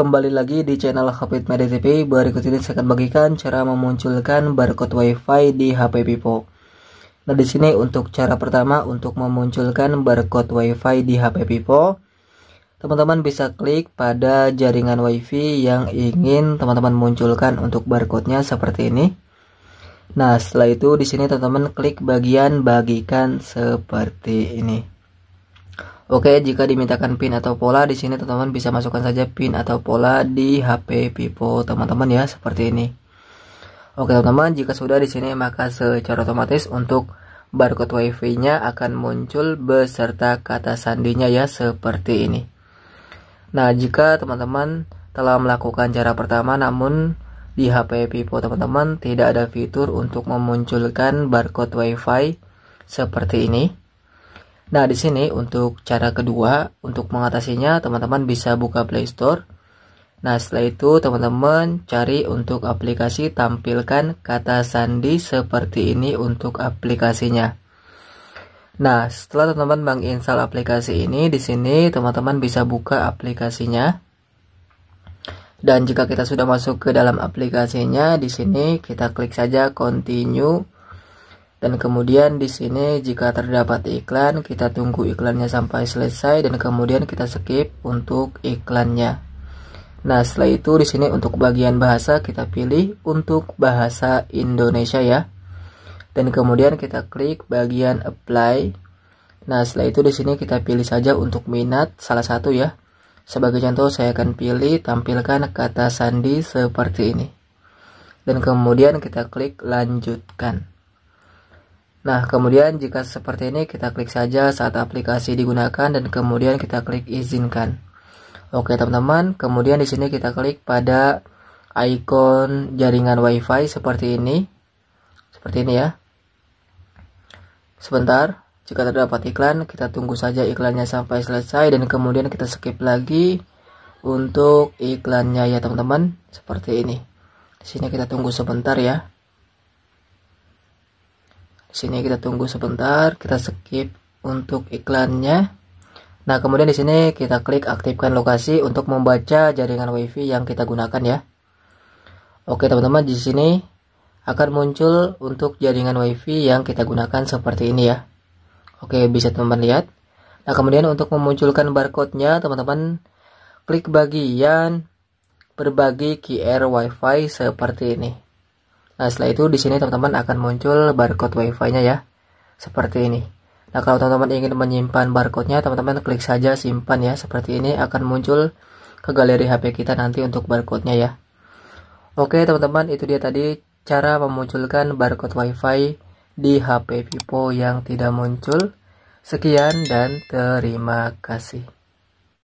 Kembali lagi di channel Hafid Media TV, berikut ini saya akan bagikan cara memunculkan barcode WiFi di HP Vivo. Nah, di sini untuk cara pertama untuk memunculkan barcode WiFi di HP Vivo, teman-teman bisa klik pada jaringan WiFi yang ingin teman-teman munculkan untuk barcode-nya seperti ini. Nah, setelah itu di sini teman-teman klik bagian bagikan seperti ini. Oke, jika dimintakan pin atau pola di sini teman-teman bisa masukkan saja pin atau pola di HP Vivo teman-teman ya seperti ini. Oke teman-teman, jika sudah di sini maka secara otomatis untuk barcode WiFi-nya akan muncul beserta kata sandinya ya seperti ini. Nah, jika teman-teman telah melakukan cara pertama namun di HP Vivo teman-teman tidak ada fitur untuk memunculkan barcode WiFi seperti ini. Nah, di sini untuk cara kedua, untuk mengatasinya teman-teman bisa buka Play Store. Nah, setelah itu teman-teman cari untuk aplikasi tampilkan kata sandi seperti ini untuk aplikasinya. Nah, setelah teman-teman menginstal aplikasi ini, di sini teman-teman bisa buka aplikasinya. Dan jika kita sudah masuk ke dalam aplikasinya, di sini kita klik saja continue dan kemudian di sini jika terdapat iklan, kita tunggu iklannya sampai selesai dan kemudian kita skip untuk iklannya. Nah, setelah itu di sini untuk bagian bahasa kita pilih untuk bahasa Indonesia ya. Dan kemudian kita klik bagian apply. Nah, setelah itu di sini kita pilih saja untuk minat salah satu ya. Sebagai contoh saya akan pilih tampilkan kata sandi seperti ini. Dan kemudian kita klik lanjutkan. Nah, kemudian jika seperti ini kita klik saja saat aplikasi digunakan dan kemudian kita klik izinkan. Oke, teman-teman, kemudian di sini kita klik pada ikon jaringan WiFi seperti ini. Seperti ini ya. Sebentar, jika terdapat iklan, kita tunggu saja iklannya sampai selesai dan kemudian kita skip lagi untuk iklannya ya, teman-teman, seperti ini. Di sini kita tunggu sebentar ya. Di sini kita tunggu sebentar, kita skip untuk iklannya. Nah, kemudian di sini kita klik aktifkan lokasi untuk membaca jaringan WiFi yang kita gunakan ya. Oke, teman-teman, di sini akan muncul untuk jaringan WiFi yang kita gunakan seperti ini ya. Oke, bisa teman-teman lihat. Nah, kemudian untuk memunculkan barcode-nya, teman-teman klik bagian berbagi QR WiFi seperti ini. Nah, setelah itu di sini teman-teman akan muncul barcode wi fi nya ya. Seperti ini. Nah, kalau teman-teman ingin menyimpan barcode-nya, teman-teman klik saja simpan ya. Seperti ini akan muncul ke galeri HP kita nanti untuk barcode-nya ya. Oke, teman-teman, itu dia tadi cara memunculkan barcode Wi-Fi di HP Vivo yang tidak muncul. Sekian dan terima kasih.